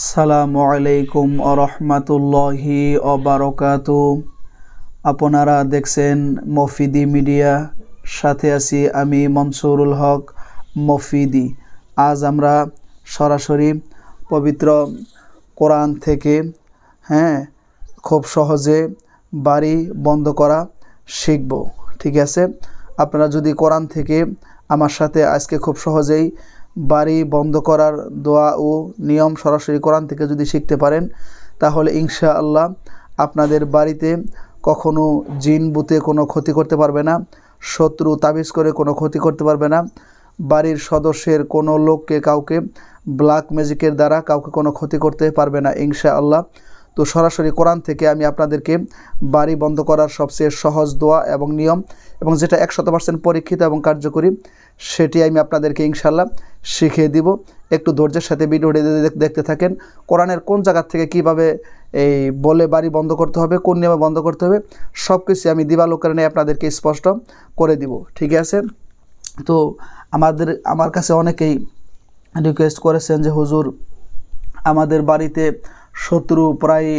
সালামু আলাইকুম আরহামাতুল্লাহি অবরকাত আপনারা দেখছেন মফিদি মিডিয়া সাথে আছি আমি মনসুরুল হক মফিদি আজ আমরা সরাসরি পবিত্র কোরআন থেকে হ্যাঁ খুব সহজে বাড়ি বন্ধ করা শিখব ঠিক আছে আপনারা যদি কোরআন থেকে আমার সাথে আজকে খুব সহজেই বাড়ি বন্ধ করার দোয়া ও নিয়ম সরাসরি কোরআন থেকে যদি শিখতে পারেন তাহলে ইনশা আল্লাহ আপনাদের বাড়িতে কখনো জিন বুতে কোনো ক্ষতি করতে পারবে না শত্রু তাবিজ করে কোনো ক্ষতি করতে পারবে না বাড়ির সদস্যের কোনো লোককে কাউকে ব্ল্যাক ম্যাজিকের দ্বারা কাউকে কোনো ক্ষতি করতে পারবে না ইনশা আল্লাহ তো সরাসরি কোরআন থেকে আমি আপনাদেরকে বাড়ি বন্ধ করার সবচেয়ে সহজ দোয়া এবং নিয়ম এবং যেটা একশত পার্সেন্ট পরীক্ষিত এবং কার্যকরী সেটি আমি আপনাদেরকে ইনশাল্লাহ শিখিয়ে দিব একটু ধৈর্যের সাথে ভিডিওটি দেখতে থাকেন কোরআনের কোন জায়গার থেকে কিভাবে এই বলে বাড়ি বন্ধ করতে হবে কোন নিয়মে বন্ধ করতে হবে সব কিছু আমি দিবালোকরণে আপনাদেরকে স্পষ্ট করে দিব ঠিক আছে তো আমাদের আমার কাছে অনেকেই রিকোয়েস্ট করেছেন যে হুজুর আমাদের বাড়িতে শত্রু প্রায়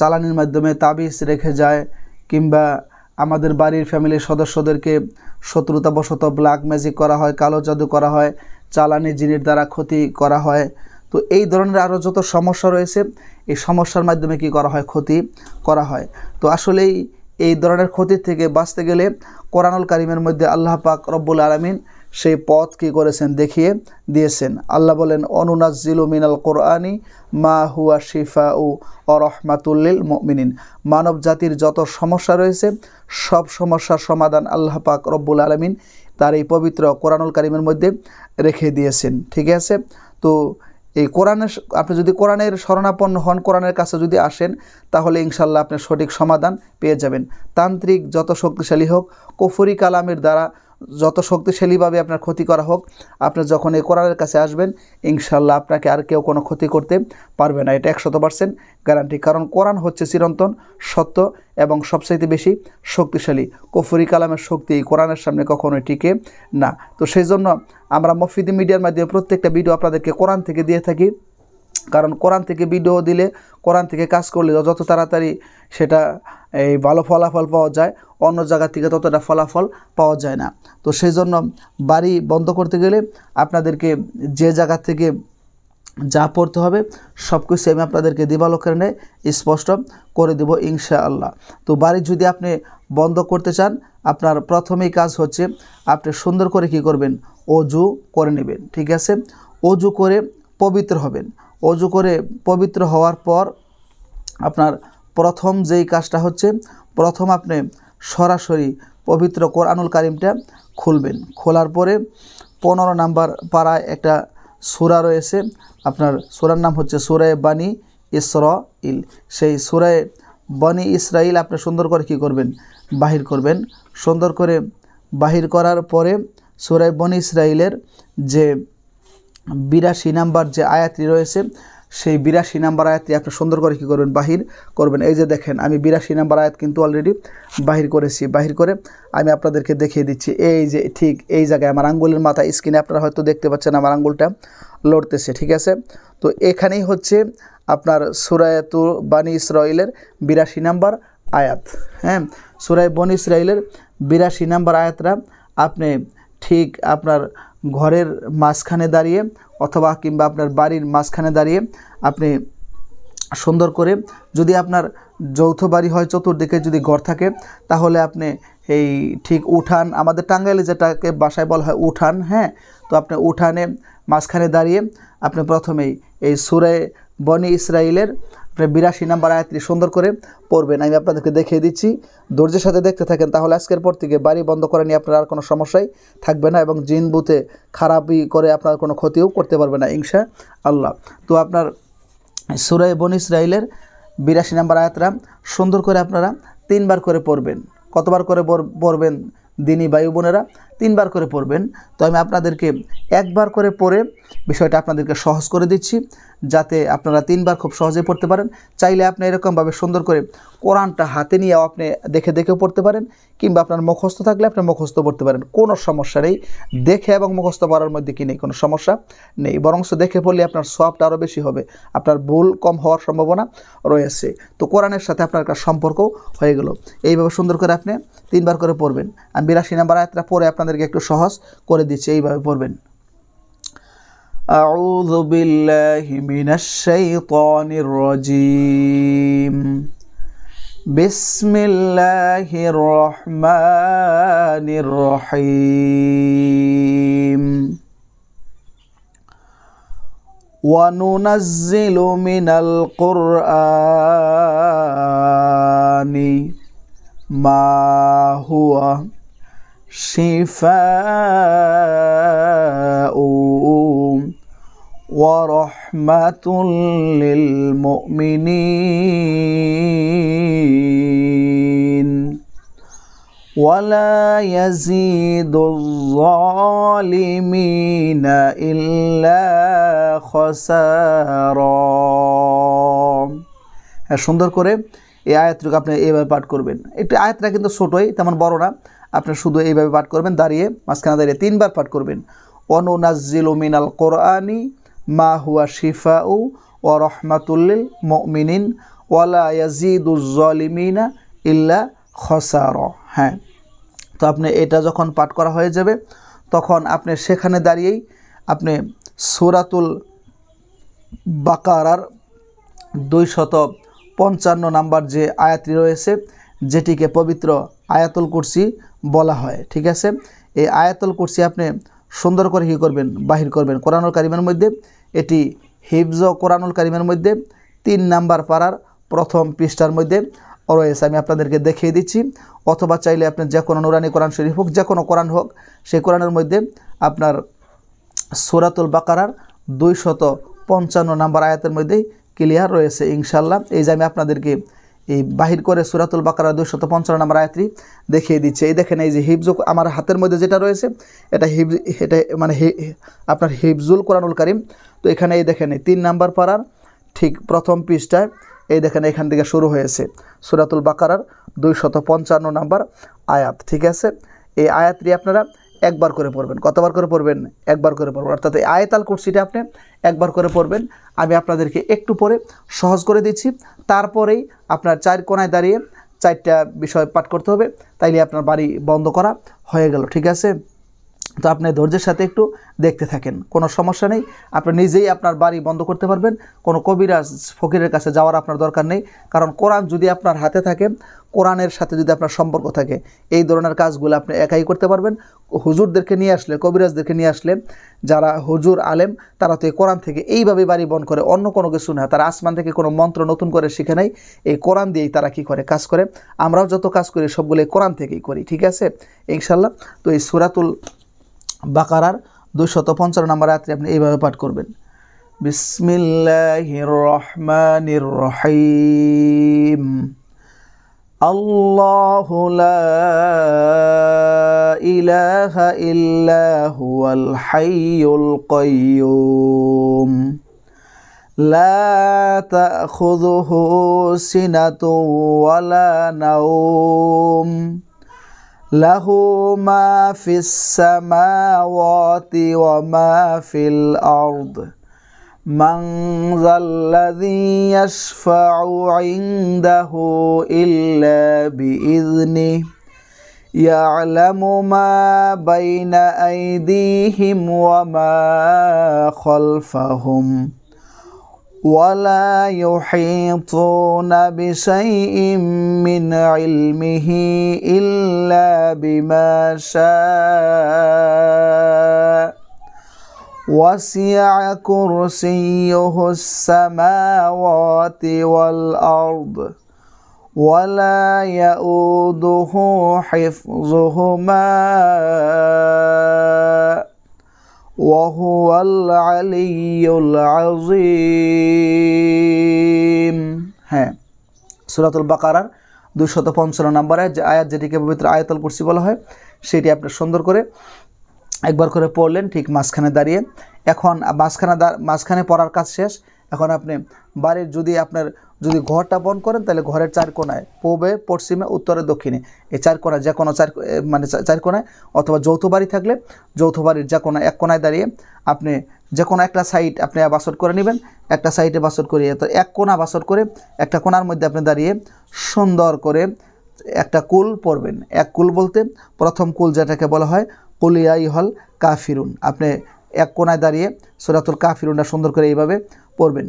চালানির মাধ্যমে তাবিজ রেখে যায় কিংবা আমাদের বাড়ির ফ্যামিলির সদস্যদেরকে শত্রুতাবশত ব্ল্যাক ম্যাজিক করা হয় কালো জাদু করা হয় চালানি জিনির দ্বারা ক্ষতি করা হয় তো এই ধরনের আরও যত সমস্যা রয়েছে এই সমস্যার মাধ্যমে কি করা হয় ক্ষতি করা হয় তো আসলেই এই ধরনের ক্ষতি থেকে বাঁচতে গেলে কোরআনুল কারিমের মধ্যে আল্লাহ পাক রব্বুল আলমিন সেই পথ কি করেছেন দেখিয়ে দিয়েছেন আল্লাহ বলেন অনুনাজিলু মিনাল কোরআনি মা হুয়া শিফা ও অরহমাতুল্লিল মিনিন মানব জাতির যত সমস্যা রয়েছে সব সমস্যার সমাধান আল্লাহ পাক রব্বুল আলমিন তার এই পবিত্র কোরআনুল কারিমের মধ্যে রেখে দিয়েছেন ঠিক আছে তো এই কোরআনের আপনি যদি কোরআনের শরণাপন্ন হন কোরআনের কাছে যদি আসেন তাহলে ইনশাল্লাহ আপনি সঠিক সমাধান পেয়ে যাবেন তান্ত্রিক যত শক্তিশালী হোক কফুরি কালামের দ্বারা যত শক্তিশালীভাবে আপনার ক্ষতি করা হোক আপনি যখন এই কোরআনের কাছে আসবেন ইনশাল্লাহ আপনাকে আর কেউ কোনো ক্ষতি করতে পারবে না এটা একশত পার্সেন্ট গ্যারান্টি কারণ কোরআন হচ্ছে চিরন্তন সত্য এবং সবচাইতে বেশি শক্তিশালী কফুরি কালামের শক্তি কোরআনের সামনে কখনোই টিকে না তো সেই জন্য আমরা মফিদি মিডিয়ার মাধ্যমে প্রত্যেকটা ভিডিও আপনাদেরকে কোরআন থেকে দিয়ে থাকি কারণ কোরআন থেকে ভিডিও দিলে কোরআন থেকে কাজ করলে যত তাড়াতাড়ি সেটা এই ভালো ফলাফল পাওয়া যায় অন্য জায়গা থেকে ততটা ফলাফল পাওয়া যায় না তো সেই জন্য বাড়ি বন্ধ করতে গেলে আপনাদেরকে যে জায়গা থেকে যা পড়তে হবে সব কিছু আমি আপনাদেরকে দিবালক্ষণে স্পষ্ট করে দেব ইনশাআল্লাহ তো বাড়ি যদি আপনি বন্ধ করতে চান আপনার প্রথমেই কাজ হচ্ছে আপনি সুন্দর করে কি করবেন অজু করে নেবেন ঠিক আছে অজু করে পবিত্র হবেন অজু করে পবিত্র হওয়ার পর আপনার প্রথম যেই কাজটা হচ্ছে প্রথম আপনি সরাসরি পবিত্র কোরআনুল কারিমটা খুলবেন খোলার পরে পনেরো নাম্বার পাড়ায় একটা সুরা রয়েছে আপনার সুরার নাম হচ্ছে সুরায় বানি ইসর ইল সেই সুরায় বনি ইসরাইল আপনি সুন্দর করে কি করবেন বাহির করবেন সুন্দর করে বাহির করার পরে সুরায় বনি ইসরাইলের যে বিরাশি নাম্বার যে আয়াতটি রয়েছে সেই বিরাশি নাম্বার আয়াতটি আপনি সুন্দর করে কী করবেন বাহির করবেন এই যে দেখেন আমি বিরাশি নাম্বার আয়াত কিন্তু অলরেডি বাহির করেছি বাহির করে আমি আপনাদেরকে দেখিয়ে দিচ্ছি এই যে ঠিক এই জায়গায় আমার আঙ্গুলের মাথা স্ক্রিনে আপনারা হয়তো দেখতে পাচ্ছেন আমার আঙ্গুলটা লড়তেছে ঠিক আছে তো এখানেই হচ্ছে আপনার সুরায়তু বানি ইসরায়েলের বিরাশি নাম্বার আয়াত হ্যাঁ সুরায় বন ইসরায়েলের বিরাশি নাম্বার আয়াতরা আপনি ঠিক আপনার ঘরের মাঝখানে দাঁড়িয়ে অথবা কিংবা আপনার বাড়ির মাঝখানে দাঁড়িয়ে আপনি সুন্দর করে যদি আপনার যৌথ বাড়ি হয় চতুর্দিকে যদি ঘর থাকে তাহলে আপনি এই ঠিক উঠান আমাদের টাঙ্গাইলে যেটাকে বাসায় বলা হয় উঠান হ্যাঁ তো আপনি উঠানে মাঝখানে দাঁড়িয়ে আপনি প্রথমেই এই সুরে বনি ইসরায়েলের আপনি বিরাশি নাম্বার আয়াতটি সুন্দর করে পড়বেন আমি আপনাদেরকে দেখিয়ে দিচ্ছি ধৈর্যের সাথে দেখতে থাকেন তাহলে আজকের পর থেকে বাড়ি বন্ধ করে নিয়ে আপনার আর কোনো সমস্যাই থাকবে না এবং জিন বুতে খারাপই করে আপনার কোনো ক্ষতিও করতে পারবে না ইংসা আল্লাহ তো আপনার সুরাই বন ইসরায়েলের বিরাশি নাম্বার আয়াতরা সুন্দর করে আপনারা তিনবার করে পড়বেন কতবার করে পড়বেন দিনী বায়ু বোনেরা তিনবার করে পড়বেন তো আমি আপনাদেরকে একবার করে পড়ে বিষয়টা আপনাদেরকে সহজ করে দিচ্ছি যাতে আপনারা তিনবার খুব সহজে পড়তে পারেন চাইলে আপনি এরকমভাবে সুন্দর করে কোরআনটা হাতে নিয়েও আপনি দেখে দেখেও পড়তে পারেন কিংবা আপনার মুখস্থ থাকলে আপনি মুখস্থ পড়তে পারেন কোনো সমস্যা নেই দেখে এবং মুখস্থ পড়ার মধ্যে কি নেই কোনো সমস্যা নেই বরংস দেখে পড়লে আপনার সবটা আরও বেশি হবে আপনার ভুল কম হওয়ার সম্ভাবনা রয়েছে তো কোরআনের সাথে আপনার একটা সম্পর্ক হয়ে গেল এইভাবে সুন্দর করে আপনি তিনবার করে পড়বেন আমি বিরাশি নাম্বার আয়াতটা পড়ে আপনাদের আপনাদেরকে একটু সহজ করে দিচ্ছি এইভাবে পড়বেন أعوذ بالله من الشيطان الرجيم بسم الله الرحمن الرحيم وننزل من القرآن ما هو شفاء ورحمة للمؤمنين ولا يزيد الظالمين إلا خسارا সুন্দর করে এই আয়াতটুকু আপনি এভাবে পাঠ করবেন একটু আয়াতটা কিন্তু ছোটোই তেমন বড় না আপনার শুধু এইভাবে পাঠ করবেন দাঁড়িয়ে মাঝখানে দাঁড়িয়ে তিনবার পাঠ করবেন অনুনাজিল মিনাল কোরআনি মা হুয়া শিফা ও ও রহমাতুল্লিল মিনিন ওয়ালা ইল্লা খসার হ্যাঁ তো আপনি এটা যখন পাঠ করা হয়ে যাবে তখন আপনি সেখানে দাঁড়িয়েই আপনি সুরাতুল বাকারার দুই শত পঞ্চান্ন নাম্বার যে আয়াতটি রয়েছে যেটিকে পবিত্র আয়াতুল কুরসি বলা হয় ঠিক আছে এই আয়াতল কুরসি আপনি সুন্দর করে কী করবেন বাহির করবেন কোরআনুল কারিমের মধ্যে এটি হিফজ কোরআনুল কারিমের মধ্যে তিন নাম্বার পাড়ার প্রথম পৃষ্ঠার মধ্যে রয়েছে আমি আপনাদেরকে দেখিয়ে দিচ্ছি অথবা চাইলে আপনি যে কোনো নুরানি কোরআন শরীফ হোক যে কোনো কোরআন হোক সেই কোরআনের মধ্যে আপনার সুরাতুল বাকারার দুইশত পঞ্চান্ন নাম্বার আয়াতের মধ্যেই ক্লিয়ার রয়েছে ইনশাল্লাহ এই যে আমি আপনাদেরকে এই বাহির করে সুরাতুল বাকারা শত পঞ্চান্ন নাম্বার আয়াতটি দেখিয়ে দিচ্ছে এই দেখেন এই যে হিফজুক আমার হাতের মধ্যে যেটা রয়েছে এটা হিফ এটা মানে আপনার হিফজুল কোরআনুল করিম তো এখানে এই দেখেন তিন নাম্বার পাড়ার ঠিক প্রথম পৃষ্ঠায় এই দেখেন এখান থেকে শুরু হয়েছে সুরাতুল বাকারার দুইশত পঞ্চান্ন নাম্বার আয়াত ঠিক আছে এই আয়াতটি আপনারা একবার করে পড়বেন কতবার করে পড়বেন একবার করে পড়বেন অর্থাৎ আয়তাল কুর্সিটা আপনি একবার করে পড়বেন আমি আপনাদেরকে একটু পরে সহজ করে দিচ্ছি তারপরেই আপনার চার কোনায় দাঁড়িয়ে চারটা বিষয় পাঠ করতে হবে তাইলে আপনার বাড়ি বন্ধ করা হয়ে গেল ঠিক আছে তো আপনি ধৈর্যের সাথে একটু দেখতে থাকেন কোনো সমস্যা নেই আপনি নিজেই আপনার বাড়ি বন্ধ করতে পারবেন কোনো কবিরাজ ফকিরের কাছে যাওয়ার আপনার দরকার নেই কারণ কোরআন যদি আপনার হাতে থাকে কোরআনের সাথে যদি আপনার সম্পর্ক থাকে এই ধরনের কাজগুলো আপনি একাই করতে পারবেন হুজুরদেরকে নিয়ে আসলে কবিরাজদেরকে নিয়ে আসলে যারা হুজুর আলেম তারা তো এই কোরআন থেকে এইভাবে বাড়ি বন্ধ করে অন্য কোনো কিছু না তারা আসমান থেকে কোনো মন্ত্র নতুন করে শিখে নেয় এই কোরআন দিয়েই তারা কি করে কাজ করে আমরাও যত কাজ করি সবগুলো কোরআন থেকেই করি ঠিক আছে ইনশাল্লাহ তো এই সুরাতুল বাকারার দুশত পঞ্চান্ন নম্বর রাত্রে আপনি এইভাবে পাঠ করবেন বিসমিল্লাহির রহিম الله لا إله إلا هو الحي القيوم لا تأخذه سنة ولا نوم له ما في السماوات وما في الارض من ذا الذي يشفع عنده الا باذنه يعلم ما بين ايديهم وما خلفهم ولا يحيطون بشيء من علمه الا بما شاء وسع كرسيه السماوات والارض ولا يئوده حفظهما وهو العلي العظيم হ্যাঁ সুরাতুল বাকারার দুশত পঞ্চান্ন নম্বর আয়াত যে আয়াত যেটিকে পবিত্র আয়াতল কুরসি বলা হয় সেটি আপনার সুন্দর করে একবার করে পড়লেন ঠিক মাঝখানে দাঁড়িয়ে এখন মাঝখানে মাঝখানে পড়ার কাজ শেষ এখন আপনি বাড়ির যদি আপনার যদি ঘরটা বন করেন তাহলে ঘরের চার কোনায় পূর্বে পশ্চিমে উত্তরে দক্ষিণে এই চার কোনায় যে কোনো চার মানে চার কোনায় অথবা যৌথ বাড়ি থাকলে যৌথ বাড়ির যে কোনো এক কোনায় দাঁড়িয়ে আপনি যে কোনো একটা সাইড আপনি বাসট করে নেবেন একটা সাইডে বাসট করিয়ে তো এক কোনা বাসট করে একটা কোনার মধ্যে আপনি দাঁড়িয়ে সুন্দর করে একটা কুল পড়বেন এক কুল বলতে প্রথম কুল যেটাকে বলা হয় কুলিয়াই হল কাফিরুন আপনি এক কোনায় দাঁড়িয়ে সুরাতুল কাফিরুনটা সুন্দর করে এইভাবে পড়বেন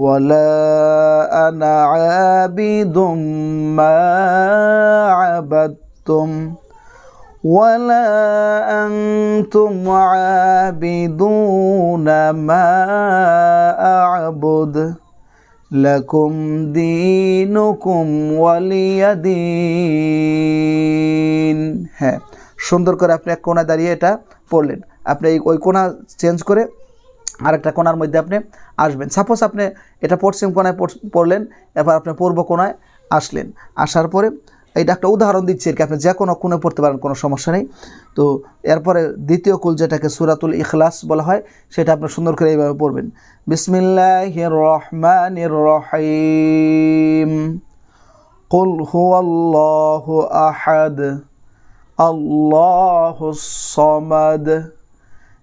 ولا أنا عابد ما عبدتم ولا أنتم عابدون ما أعبد لكم دينكم ولي دين হ্যাঁ সুন্দর করে আপনি এক কোণা দাঁড়িয়ে এটা পড়লেন আপনি ওই কোণা চেঞ্জ করে আর একটা কোনার মধ্যে আপনি আসবেন সাপোজ আপনি এটা পশ্চিম কোনায় পড়লেন এবার আপনি পূর্ব কোনায় আসলেন আসার পরে এটা একটা উদাহরণ দিচ্ছি আর কি আপনি যে কোনো কোণে পড়তে পারেন কোনো সমস্যা নেই তো এরপরে দ্বিতীয় কুল যেটাকে সুরাতুল ইখলাস বলা হয় সেটা আপনি সুন্দর করে এইভাবে পড়বেন বিসমিল্লাহ রহমান রহিম قل هو الله أحد الله সমাদ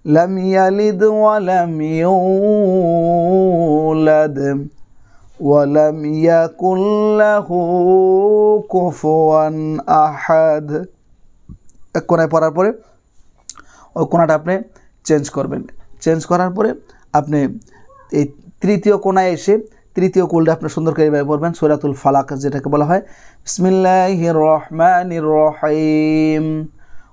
لم يلد ولم يولد ولم يكن له كفوا أحد এক কোনায় পড়ার পরে ওই কোনাটা আপনি চেঞ্জ করবেন চেঞ্জ করার পরে আপনি এই তৃতীয় কোনায় এসে তৃতীয় কুলটা আপনি সুন্দর করে এভাবে পড়বেন সুরাতুল ফালাক যেটাকে বলা হয় বিসমিল্লাহির রহমানির রহিম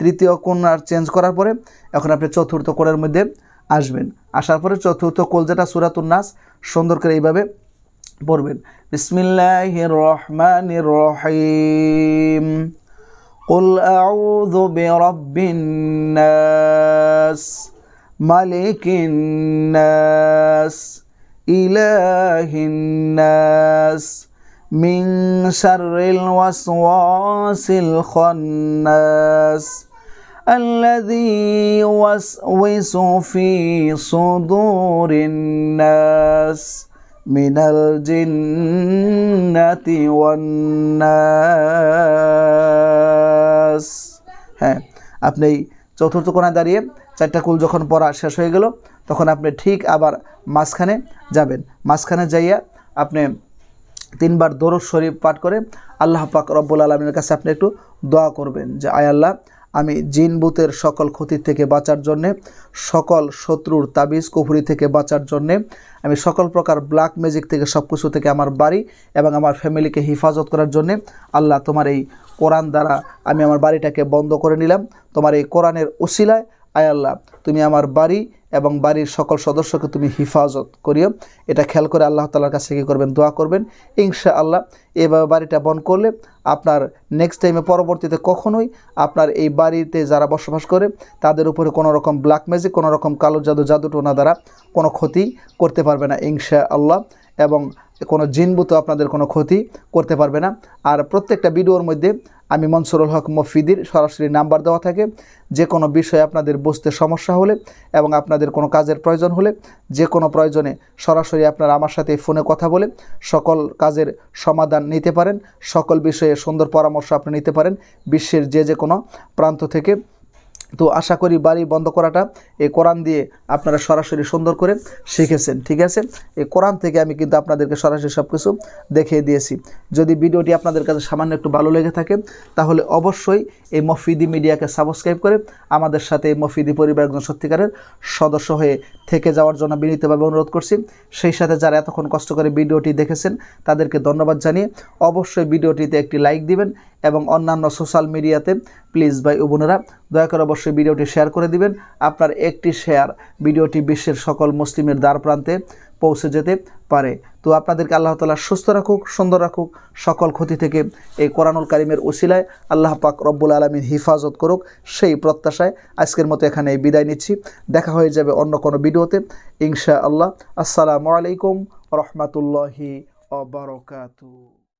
তৃতীয় কোণার চেঞ্জ করার পরে এখন আপনি চতুর্থ কোণের মধ্যে আসবেন আসার পরে চতুর্থ কোল যেটা উন্নাস সুন্দর করে এইভাবে পড়বেন বিসমিল্লাহ রহমান রহিম قل أعوذ برب الناس ملك الناس إله الناس من شر الوسواس الخناس الذي يوسوس في صدور الناس من الجنة والناس হ্যাঁ আপনি চতুর্থ কোণায় দাঁড়িয়ে চারটা কুল যখন পড়া শেষ হয়ে গেল তখন আপনি ঠিক আবার মাঝখানে যাবেন মাঝখানে যাইয়া আপনি তিনবার দরদ শরীফ পাঠ করে আল্লাহ পাক রব্বুল আলমীর কাছে আপনি একটু দোয়া করবেন যে আয় আল্লাহ আমি জিনবুতের সকল ক্ষতি থেকে বাঁচার জন্যে সকল শত্রুর তাবিজ কুফুরি থেকে বাঁচার জন্যে আমি সকল প্রকার ব্ল্যাক ম্যাজিক থেকে সব কিছু থেকে আমার বাড়ি এবং আমার ফ্যামিলিকে হেফাজত করার জন্যে আল্লাহ তোমার এই কোরআন দ্বারা আমি আমার বাড়িটাকে বন্ধ করে নিলাম তোমার এই কোরআনের ওসিলায় আয় আল্লাহ তুমি আমার বাড়ি এবং বাড়ির সকল সদস্যকে তুমি হিফাজত করিও এটা খেয়াল করে আল্লাহ তালার কাছে কী করবেন দোয়া করবেন ইনশা আল্লাহ এভাবে বাড়িটা বন করলে আপনার নেক্সট টাইমে পরবর্তীতে কখনোই আপনার এই বাড়িতে যারা বসবাস করে তাদের উপরে কোনো রকম ব্ল্যাক ম্যাজিক কোনো রকম কালো জাদু জাদুটোনা দ্বারা কোনো ক্ষতি করতে পারবে না ইনশা আল্লাহ এবং কোনো জিনবুত আপনাদের কোনো ক্ষতি করতে পারবে না আর প্রত্যেকটা ভিডিওর মধ্যে আমি মনসুরুল হক মফিদির সরাসরি নাম্বার দেওয়া থাকে যে কোনো বিষয়ে আপনাদের বুঝতে সমস্যা হলে এবং আপনাদের কোনো কাজের প্রয়োজন হলে যে কোনো প্রয়োজনে সরাসরি আপনারা আমার সাথে ফোনে কথা বলে সকল কাজের সমাধান নিতে পারেন সকল বিষয়ে সুন্দর পরামর্শ আপনি নিতে পারেন বিশ্বের যে যে কোনো প্রান্ত থেকে তো আশা করি বাড়ি বন্ধ করাটা এই কোরআন দিয়ে আপনারা সরাসরি সুন্দর করে শিখেছেন ঠিক আছে এই কোরআন থেকে আমি কিন্তু আপনাদেরকে সরাসরি সব কিছু দেখিয়ে দিয়েছি যদি ভিডিওটি আপনাদের কাছে সামান্য একটু ভালো লেগে থাকে তাহলে অবশ্যই এই মফিদি মিডিয়াকে সাবস্ক্রাইব করে আমাদের সাথে এই মফিদি পরিবার একজন সত্যিকারের সদস্য হয়ে থেকে যাওয়ার জন্য বিনীতভাবে অনুরোধ করছি সেই সাথে যারা এতক্ষণ কষ্ট করে ভিডিওটি দেখেছেন তাদেরকে ধন্যবাদ জানিয়ে অবশ্যই ভিডিওটিতে একটি লাইক দিবেন এবং অন্যান্য সোশ্যাল মিডিয়াতে প্লিজ ভাই ও বোনেরা দয়া করে অবশ্যই ভিডিওটি শেয়ার করে দিবেন আপনার একটি শেয়ার ভিডিওটি বিশ্বের সকল মুসলিমের দ্বার প্রান্তে পৌঁছে যেতে পারে তো আপনাদেরকে আল্লাহ তালা সুস্থ রাখুক সুন্দর রাখুক সকল ক্ষতি থেকে এই কোরআনুল কারিমের উসিলায় আল্লাহ পাক রব্বুল আলমীর হিফাজত করুক সেই প্রত্যাশায় আজকের মতো এখানে বিদায় নিচ্ছি দেখা হয়ে যাবে অন্য কোনো ভিডিওতে ইনশা আল্লাহ আসসালামু আলাইকুম রহমতুল্লাহি অবরকাতু